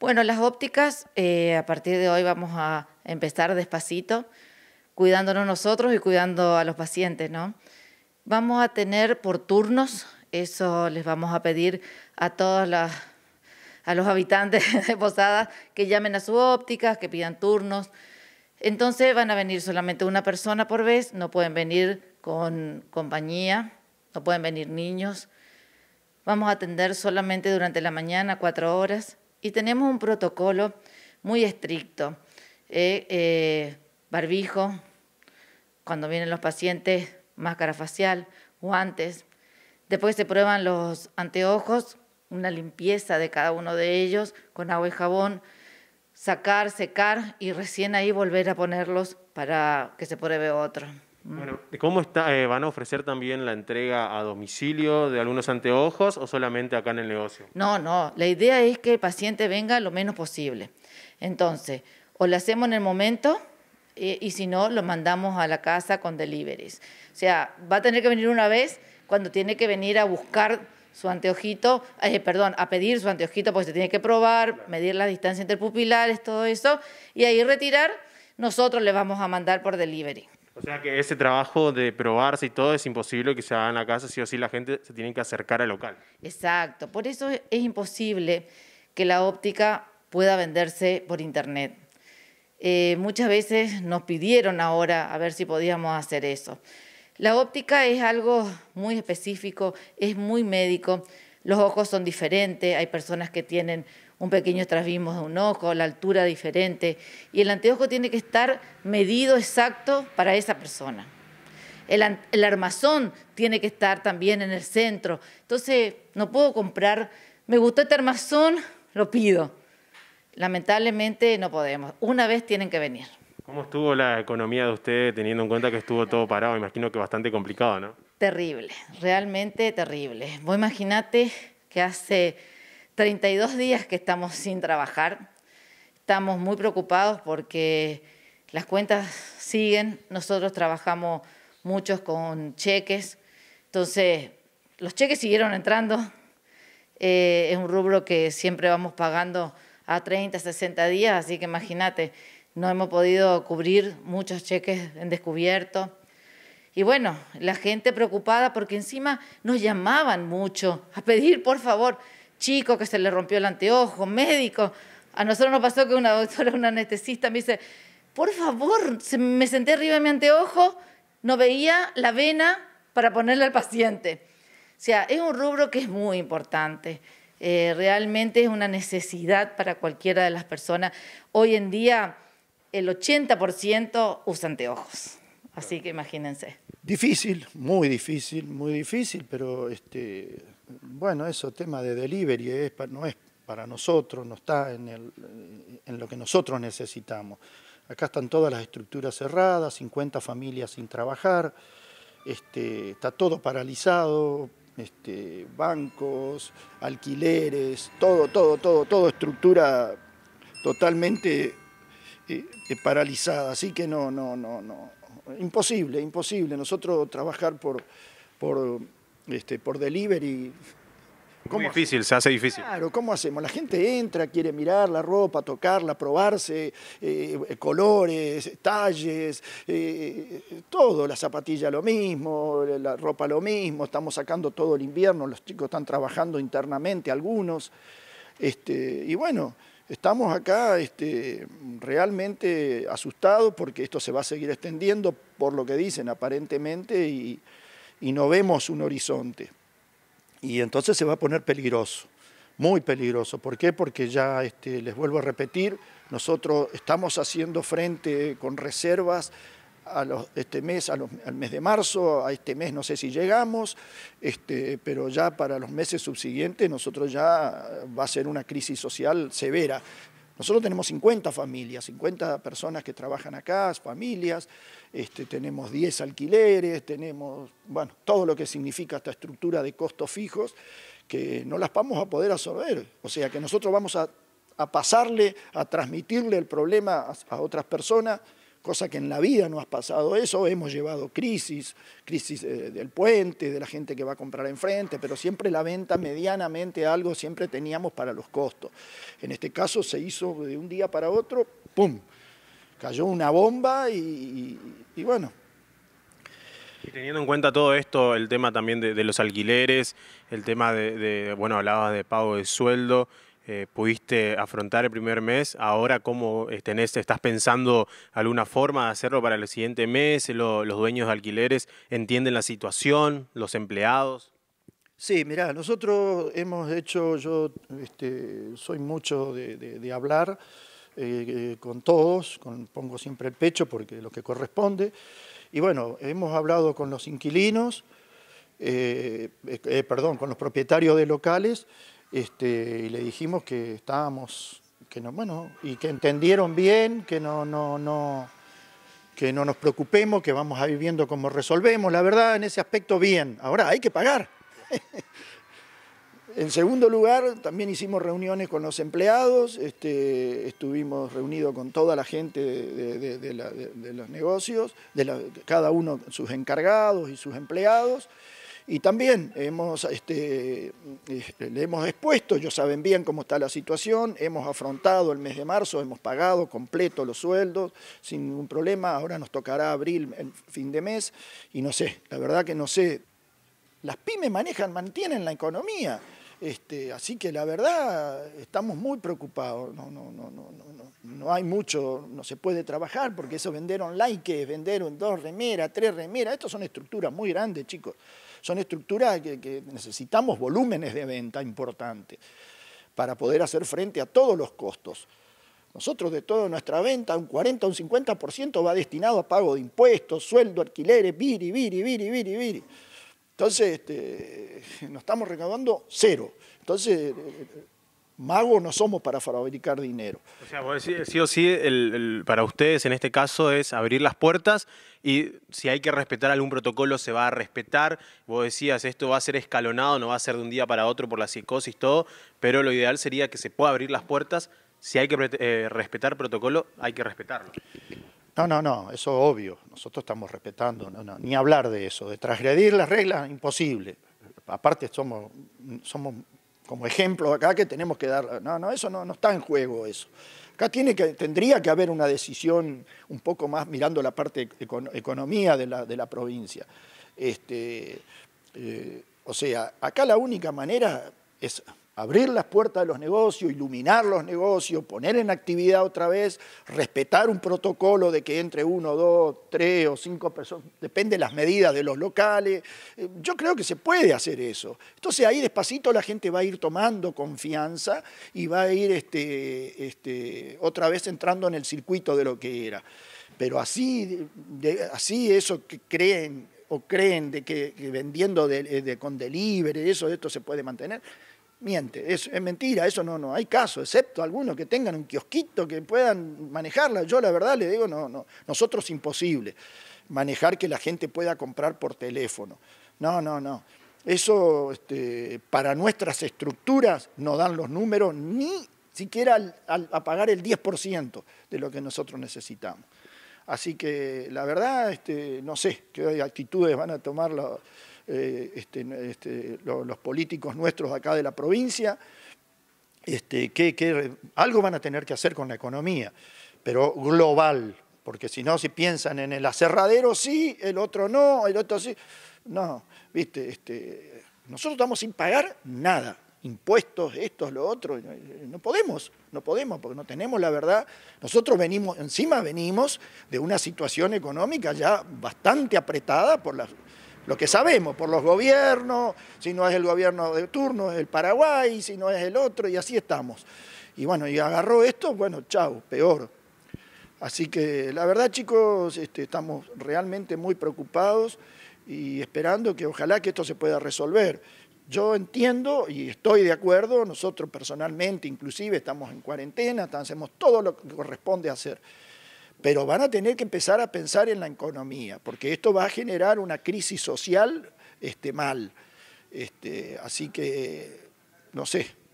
Bueno, las ópticas, eh, a partir de hoy vamos a empezar despacito, cuidándonos nosotros y cuidando a los pacientes, ¿no? Vamos a tener por turnos, eso les vamos a pedir a todos los habitantes de Posadas que llamen a su óptica, que pidan turnos. Entonces van a venir solamente una persona por vez, no pueden venir con compañía, no pueden venir niños. Vamos a atender solamente durante la mañana, cuatro horas, y tenemos un protocolo muy estricto. Eh, eh, barbijo, cuando vienen los pacientes, máscara facial, guantes. Después se prueban los anteojos, una limpieza de cada uno de ellos con agua y jabón, sacar, secar y recién ahí volver a ponerlos para que se pruebe otro. Mm. Bueno, ¿cómo eh, van a ofrecer también la entrega a domicilio de algunos anteojos o solamente acá en el negocio? No, no, la idea es que el paciente venga lo menos posible. Entonces, o lo hacemos en el momento y si no, lo mandamos a la casa con deliveries. O sea, va a tener que venir una vez cuando tiene que venir a buscar su anteojito, eh, perdón, a pedir su anteojito porque se tiene que probar, medir la distancia entre pupilares, todo eso, y ahí retirar, nosotros le vamos a mandar por delivery. O sea que ese trabajo de probarse y todo es imposible que se haga en la casa, si o sí la gente se tiene que acercar al local. Exacto, por eso es imposible que la óptica pueda venderse por internet. Eh, muchas veces nos pidieron ahora a ver si podíamos hacer eso. La óptica es algo muy específico, es muy médico, los ojos son diferentes, hay personas que tienen un pequeño trasvimos de un ojo, la altura diferente. Y el anteojo tiene que estar medido exacto para esa persona. El, armazón tiene que estar también en el centro. Entonces, no puedo comprar, me gustó este armazón, lo pido. Lamentablemente no podemos. Una vez tienen que venir. ¿Cómo estuvo la economía de usted teniendo en cuenta que estuvo todo parado? Imagino que bastante complicado, ¿no? Terrible, realmente terrible. Vos imaginate que hace 32 días que estamos sin trabajar. Estamos muy preocupados porque las cuentas siguen. Nosotros trabajamos muchos con cheques. Entonces, los cheques siguieron entrando. Eh, es un rubro que siempre vamos pagando a 30, 60 días, así que imagínate, no hemos podido cubrir muchos cheques en descubierto. Y bueno, la gente preocupada porque encima nos llamaban mucho a pedir, por favor, chico que se le rompió el anteojo, médico. A nosotros nos pasó que una doctora, una anestesista, me dice, por favor, me senté arriba de mi anteojo, no veía la vena para ponerle al paciente. O sea, es un rubro que es muy importante. Eh, realmente es una necesidad para cualquiera de las personas. Hoy en día el 80% usa anteojos, así que imagínense. Difícil, muy difícil, muy difícil, pero este, bueno, eso tema de delivery no es para nosotros, no está en, lo que nosotros necesitamos. Acá están todas las estructuras cerradas, 50 familias sin trabajar, este, está todo paralizado, este, bancos, alquileres, todo, todo, todo, todo estructura totalmente eh, eh, paralizada. Así que no, no, no, no, imposible, imposible. Nosotros trabajar por este, por delivery. ¿Cómo? Muy difícil, se hace difícil. Claro, ¿cómo hacemos? La gente entra, quiere mirar la ropa, tocarla, probarse, eh, colores, talles, eh, todo, la zapatilla lo mismo, la ropa lo mismo, estamos sacando todo el invierno, los chicos están trabajando internamente, algunos. Este, y bueno, estamos acá este, realmente asustados porque esto se va a seguir extendiendo por lo que dicen aparentemente y y no vemos un horizonte. Y entonces se va a poner peligroso, muy peligroso. ¿Por qué? Porque ya este, les vuelvo a repetir, nosotros estamos haciendo frente con reservas a este mes, al mes de marzo, a este mes no sé si llegamos, este, pero ya para los meses subsiguientes nosotros ya va a ser una crisis social severa. Nosotros tenemos 50 familias, 50 personas que trabajan acá, familias, este, tenemos 10 alquileres, tenemos, bueno, todo lo que significa esta estructura de costos fijos que no las vamos a poder absorber. O sea que nosotros vamos a, pasarle, a transmitirle el problema a otras personas cosa que en la vida no has pasado eso, hemos llevado crisis, crisis eh, del puente, de la gente que va a comprar enfrente, pero siempre la venta medianamente algo siempre teníamos para los costos. En este caso se hizo de un día para otro, ¡pum! Cayó una bomba y, bueno, y teniendo en cuenta todo esto, el tema también de, los alquileres, el tema de bueno, hablabas de pago de sueldo, eh, pudiste afrontar el primer mes. Ahora, ¿cómo eh, estás pensando alguna forma de hacerlo para el siguiente mes? ¿Los dueños de alquileres entienden la situación? ¿Los empleados? Sí, mirá, nosotros hemos hecho, yo este, soy mucho de, hablar eh, con todos, pongo siempre el pecho porque lo que corresponde. Y bueno, hemos hablado con los inquilinos, perdón, con los propietarios de locales este, y le dijimos que estábamos, bueno, y que entendieron bien, que no, que no nos preocupemos, que vamos a ir viendo cómo resolvemos, la verdad, en ese aspecto bien. Ahora hay que pagar. en segundo lugar, también hicimos reuniones con los empleados, este, estuvimos reunidos con toda la gente de, los negocios, cada uno sus encargados y sus empleados. Y también hemos, este, este, le hemos expuesto, ellos saben bien cómo está la situación, hemos afrontado el mes de marzo, hemos pagado completo los sueldos sin ningún problema, ahora nos tocará abril, fin de mes, y no sé, la verdad que no sé. Las pymes manejan, mantienen la economía. Este, así que la verdad estamos muy preocupados, no, no, no, no, no, no hay mucho, no se puede trabajar porque eso vender online, que es vender dos remeras, tres remeras, estas son estructuras muy grandes chicos. Son estructuras que, necesitamos volúmenes de venta importantes para poder hacer frente a todos los costos. Nosotros de toda nuestra venta, un 40 o un 50% va destinado a pago de impuestos, sueldo, alquileres, viri, viri, viri, viri, viri. Entonces, este, nos estamos recaudando cero. Entonces, magos no somos para fabricar dinero. O sea, vos decís, sí o sí, el, para ustedes en este caso es abrir las puertas y si hay que respetar algún protocolo se va a respetar. Vos decías, esto va a ser escalonado, no va a ser de un día para otro por la psicosis, todo, pero lo ideal sería que se pueda abrir las puertas. Si hay que eh, respetar protocolo, hay que respetarlo. No, no, no, eso es obvio. Nosotros estamos respetando, no, no, ni hablar de eso, de transgredir las reglas, imposible. Aparte somos, somos como ejemplo acá que tenemos que dar. No, no, eso no, no está en juego eso. Acá tiene que, tendría que haber una decisión un poco más mirando la parte economía de la, de la provincia. Este, eh, o sea, acá la única manera es abrir las puertas de los negocios, iluminar los negocios, poner en actividad otra vez, respetar un protocolo de que entre uno, dos, tres o cinco personas, depende de las medidas de los locales. Eh, yo creo que se puede hacer eso. Entonces ahí despacito la gente va a ir tomando confianza y va a ir este, este, otra vez entrando en el circuito de lo que era. Pero así, así eso que creen o creen de que, vendiendo de, con delivery, eso, esto se puede mantener, miente. Es, mentira, eso no, no hay caso, excepto algunos que tengan un kiosquito que puedan manejarla. Yo la verdad le digo, no, no, nosotros imposible manejar que la gente pueda comprar por teléfono. No, no, no. Eso este, para nuestras estructuras no dan los números ni siquiera a pagar el 10% de lo que nosotros necesitamos. Así que la verdad, este, no sé qué actitudes van a tomar los eh, este, este, los políticos nuestros acá de la provincia, este, que, algo van a tener que hacer con la economía, pero global, porque si no, si piensan en el aserradero sí, el otro no, el otro sí, no, viste, nosotros estamos sin pagar nada, impuestos, esto, lo otro, eh, no podemos, no podemos, porque no tenemos la verdad. Nosotros venimos, encima venimos de una situación económica ya bastante apretada por las lo que sabemos por los gobiernos, si no es el gobierno de turno, es el Paraguay, si no es el otro, y así estamos. Y bueno, y agarró esto, bueno, chao, peor. Así que la verdad, chicos, este, estamos realmente muy preocupados y esperando que ojalá que esto se pueda resolver. Yo entiendo y estoy de acuerdo, nosotros personalmente inclusive estamos en cuarentena, hacemos todo lo que corresponde hacer pero van a tener que empezar a pensar en la economía, porque esto va a generar una crisis social este, mal. Este, así que, no sé,